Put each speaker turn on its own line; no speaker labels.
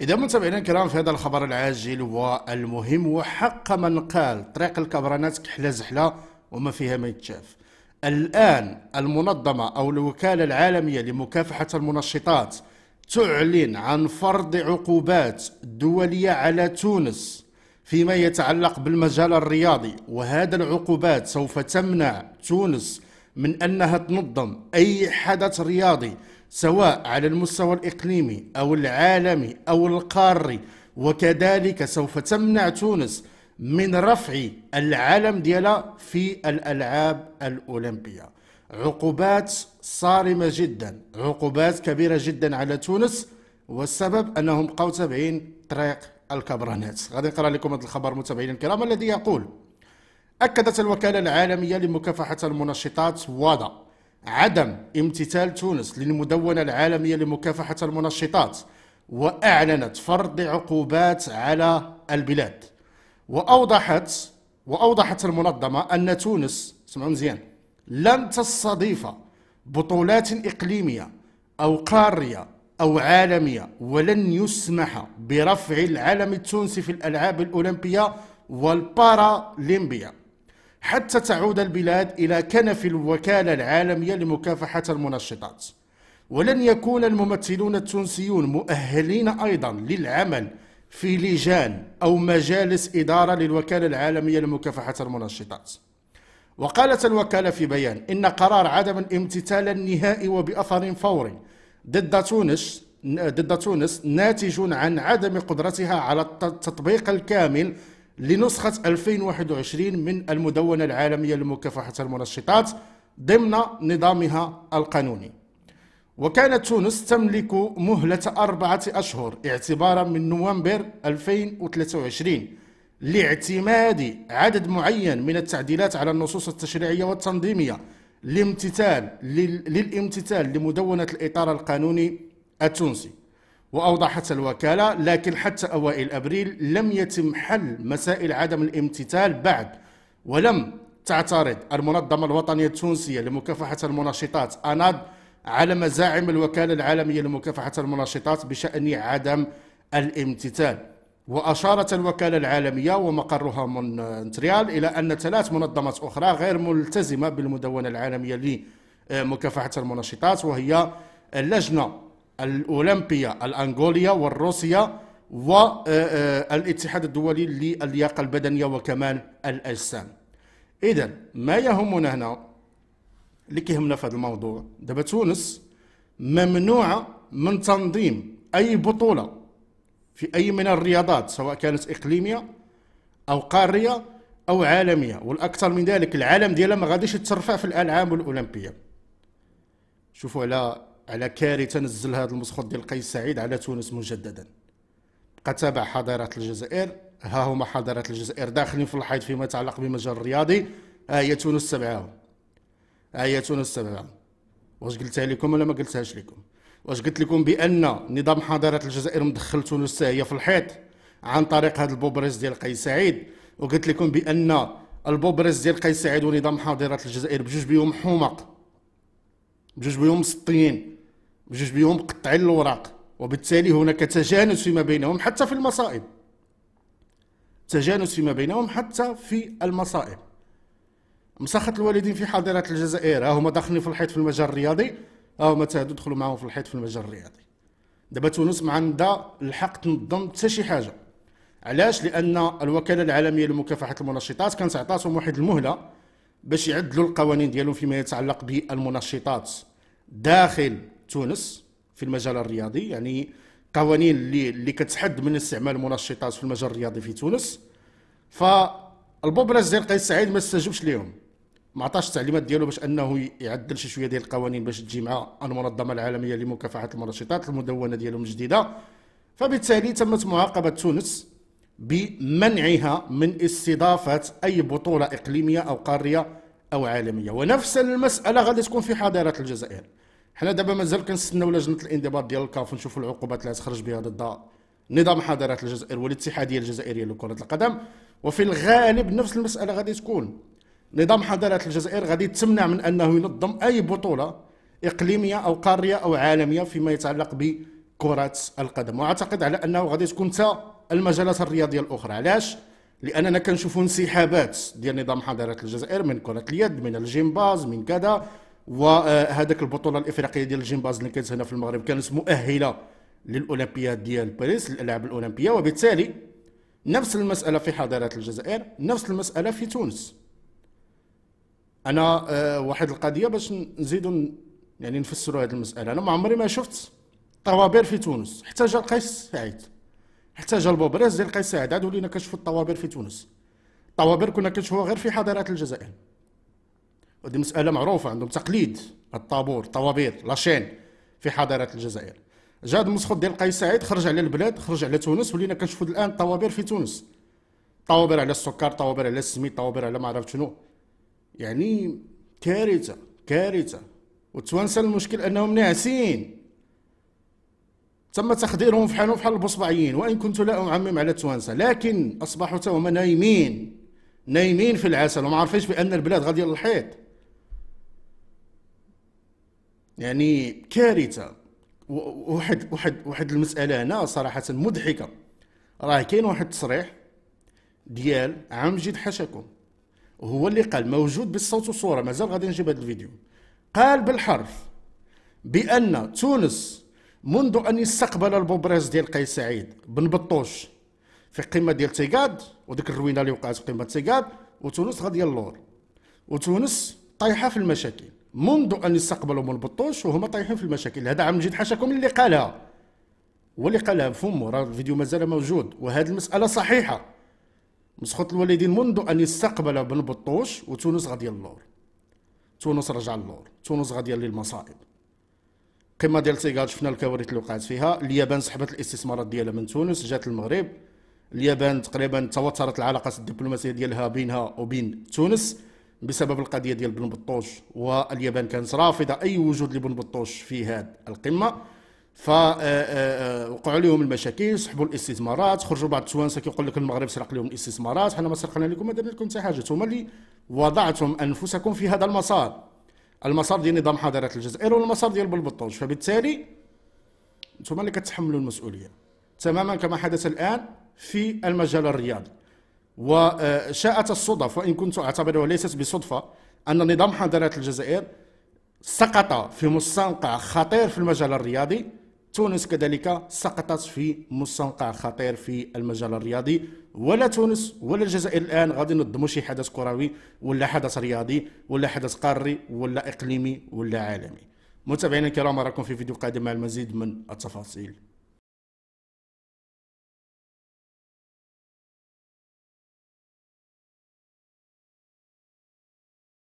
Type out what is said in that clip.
إذا متابعينا الكرام في هذا الخبر العاجل والمهم وحق من قال طريق الكبرانات كحلة زحلة وما فيها ما يتشاف الآن المنظمة أو الوكالة العالمية لمكافحة المنشطات تعلن عن فرض عقوبات دولية على تونس فيما يتعلق بالمجال الرياضي وهذا العقوبات سوف تمنع تونس من أنها تنظم أي حدث رياضي سواء على المستوى الإقليمي أو العالمي أو القاري وكذلك سوف تمنع تونس من رفع العلم ديالها في الألعاب الأولمبية عقوبات صارمة جدا عقوبات كبيرة جدا على تونس والسبب أنهم بقوا تابعين طريق الكبرانات غادي نقرأ لكم هذا الخبر متابعينا الكرام الذي يقول أكدت الوكالة العالمية لمكافحة المنشطات وضع عدم امتثال تونس للمدونة العالمية لمكافحة المنشطات وأعلنت فرض عقوبات على البلاد وأوضحت وأوضحت المنظمة أن تونس اسمعوا مزيان لن تستضيف بطولات إقليمية أو قارية أو عالمية ولن يسمح برفع العلم التونسي في الألعاب الأولمبية والبارالمبية حتى تعود البلاد إلى كنف الوكالة العالمية لمكافحة المنشطات ولن يكون الممثلون التونسيون مؤهلين أيضا للعمل في لجان أو مجالس إدارة للوكالة العالمية لمكافحة المنشطات وقالت الوكالة في بيان إن قرار عدم الامتثال النهائي وبأثر فوري ضد تونس ضد تونس ناتج عن عدم قدرتها على التطبيق الكامل لنسخة 2021 من المدونة العالمية لمكافحة المنشطات ضمن نظامها القانوني وكانت تونس تملك مهلة أربعة أشهر اعتبارا من نوفمبر 2023 لاعتماد عدد معين من التعديلات على النصوص التشريعية والتنظيمية لامتثال للامتثال لمدونة الإطار القانوني التونسي وأوضحت الوكالة لكن حتى أوائل أبريل لم يتم حل مسائل عدم الامتثال بعد ولم تعترض المنظمة الوطنية التونسية لمكافحة المناشطات أناد على مزاعم الوكالة العالمية لمكافحة المناشطات بشأن عدم الامتثال وأشارت الوكالة العالمية ومقرها مونتريال إلى أن ثلاث منظمات أخرى غير ملتزمة بالمدونة العالمية لمكافحة المناشطات وهي اللجنة الأولمبية الانغوليا والروسيا والاتحاد آه، آه، الدولي للياقة البدنية وكمال الأجسام إذا ما يهمنا هنا اللي كيهمنا في هذا الموضوع دابا تونس ممنوعة من تنظيم أي بطولة في أي من الرياضات سواء كانت إقليمية أو قارية أو عالمية والأكثر من ذلك العالم ديالها ما غاديش يترفع في الألعاب الأولمبية شوفوا على على كارثه نزل هذا المسخوط ديال قيس سعيد على تونس مجددا بقى تابع حضارات الجزائر ها هما حضارات الجزائر داخلين في الحيط فيما يتعلق بمجال الرياضي ها آية هي تونس سبعه ها آية هي تونس سبعه واش قلتها لكم ولا ما قلتهاش لكم واش قلت لكم بان نظام حضاره الجزائر مدخل تونس هي في الحيط عن طريق هذا البوبريس ديال قيس سعيد وقلت لكم بان البوبريس ديال قيس سعيد ونظام حضاره الجزائر بجوج بيهم حمق بجوج بيهم مسطيين بجوج بيهم مقطعين الوراق وبالتالي هناك تجانس فيما بينهم حتى في المصائب تجانس فيما بينهم حتى في المصائب مسخة الوالدين في حاضرة الجزائر ها هما داخلين في الحيط في المجال الرياضي ها هما تدخلوا دخلوا معاهم في الحيط في المجال الرياضي دابا تونس ما عندها الحق تنظم حتى شي حاجه علاش لان الوكاله العالميه لمكافحه المنشطات كانت عطاتهم واحد المهله باش يعدلوا القوانين ديالهم فيما يتعلق بالمنشطات داخل تونس في المجال الرياضي يعني قوانين اللي اللي كتحد من استعمال المنشطات في المجال الرياضي في تونس فالبوبلاس ديال قيس سعيد ما استجبش ليهم ما عطاش التعليمات ديالو باش انه يعدل شي شويه ديال القوانين باش تجي مع المنظمه العالميه لمكافحه المنشطات المدونه ديالهم الجديده فبالتالي تمت معاقبه تونس بمنعها من استضافه اي بطوله اقليميه او قاريه او عالميه ونفس المساله غادي تكون في حاضره الجزائر حنا دابا مازال كنستناو لجنه الانضباط ديال الكاف نشوفوا العقوبات اللي تخرج بها ضد نظام حضارات الجزائر والاتحاديه الجزائريه لكره القدم وفي الغالب نفس المساله غادي تكون نظام حضارات الجزائر غادي تمنع من انه ينظم اي بطوله اقليميه او قاريه او عالميه فيما يتعلق بكره القدم واعتقد على انه غادي تكون حتى المجالات الرياضيه الاخرى علاش لاننا كنشوفوا انسحابات ديال نظام حضارات الجزائر من كره اليد من الجيمباز من كذا وهذاك البطوله الافريقيه ديال الجيمباز اللي كانت هنا في المغرب كانت مؤهله للاولمبياد ديال باريس الالعاب الاولمبيه وبالتالي نفس المساله في حضارات الجزائر نفس المساله في تونس انا آه، واحد القضيه باش نزيدوا يعني نفسروا هذه المساله انا ما عمري ما شفت طوابير في تونس حتى جا القيس سعيد حتى جا البوبريز ديال القيس سعيد عاد ولينا كنشوفوا الطوابير في تونس الطوابير كنا كنشوفوها غير في حضارات الجزائر ودي مساله معروفه عندهم تقليد الطابور الطوابير لاشين في حضاره الجزائر جا المسخط ديال قيس سعيد خرج على البلاد خرج على تونس ولينا كنشوفوا الان طوابير في تونس طوابير على السكر طوابير على السميد طوابير على ما عرفت شنو يعني كارثه كارثه والتوانسه المشكل انهم ناعسين تم تخديرهم في حالهم حال البصبعيين وان كنت لا اعمم على التوانسه لكن اصبحوا هما نايمين نايمين في العسل وما عارفينش بان البلاد غادي للحيط يعني كارثه واحد واحد واحد المساله هنا صراحه مضحكه راه كاين واحد التصريح ديال عم جد حشكم هو اللي قال موجود بالصوت والصوره مازال غادي نجيب هذا الفيديو قال بالحرف بان تونس منذ ان استقبل البوبريز ديال قيس سعيد بن بطوش في قمه ديال تيكاد وديك الروينه اللي وقعت في قمه تيكاد وتونس غاديه اللور وتونس طايحه في المشاكل منذ ان استقبلوا من البطوش وهما طايحين في المشاكل هذا عم نجيد حشاكم اللي قالها واللي قالها فمو راه الفيديو مازال موجود وهذه المساله صحيحه مسخوط الوالدين منذ ان استقبل بن بطوش وتونس غاديه اللور تونس رجع اللور تونس غاديه للمصائب قمه ديال سيغال شفنا الكوارث اللي وقعت فيها اليابان سحبت الاستثمارات ديالها من تونس جات المغرب اليابان تقريبا توترت العلاقات الدبلوماسيه ديالها بينها وبين تونس بسبب القضيه ديال بن بطوش واليابان كانت رافضه اي وجود لبن بطوش في هذه القمه فوقعوا آه، آه، آه، لهم المشاكل سحبوا الاستثمارات خرجوا بعض التوانسه كيقول لك المغرب سرق لهم الاستثمارات حنا ما سرقنا لكم ما درنا لكم حتى حاجه هما اللي وضعتم انفسكم في هذا المسار المسار ديال نظام حضاره الجزائر والمسار ديال بن بطوش فبالتالي انتم اللي كتحملوا المسؤوليه تماما كما حدث الان في المجال الرياضي وشاءت الصدف وإن كنت أعتبرها ليست بصدفة أن نظام حضارات الجزائر سقط في مستنقع خطير في المجال الرياضي تونس كذلك سقطت في مستنقع خطير في المجال الرياضي ولا تونس ولا الجزائر الان غادي ينظموا شي حدث كروي ولا حدث رياضي ولا حدث قاري ولا اقليمي ولا عالمي متابعينا الكرام اراكم في فيديو قادم مع المزيد من التفاصيل